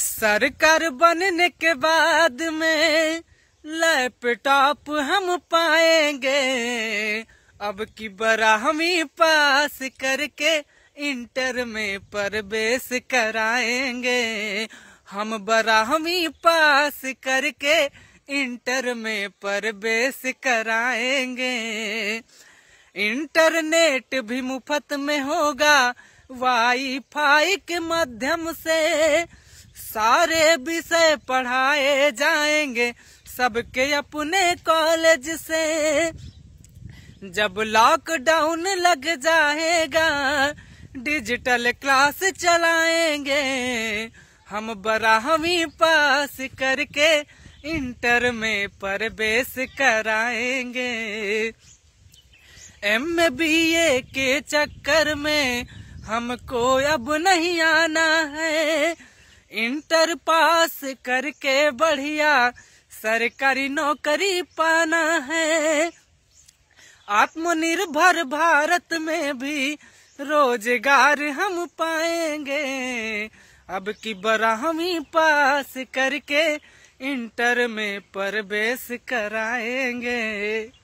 सरकार बनने के बाद में लैपटॉप हम पाएंगे अब की बराहमी पास करके इंटर में प्रवेश कराएंगे हम बराहमी पास करके इंटर में प्रवेश कराएंगे इंटरनेट भी मुफ्त में होगा वाईफाई के माध्यम से सारे विषय पढ़ाए जाएंगे सबके अपने कॉलेज से जब लॉकडाउन लग जाएगा डिजिटल क्लास चलाएंगे हम बारहवीं पास करके इंटर में प्रवेश कराएंगे एम बी ए के चक्कर में हमको अब नहीं आना है इंटर पास करके बढ़िया सरकारी नौकरी पाना है आत्मनिर्भर भारत में भी रोजगार हम पाएंगे अब की बराहमी पास करके इंटर में प्रवेश कराएंगे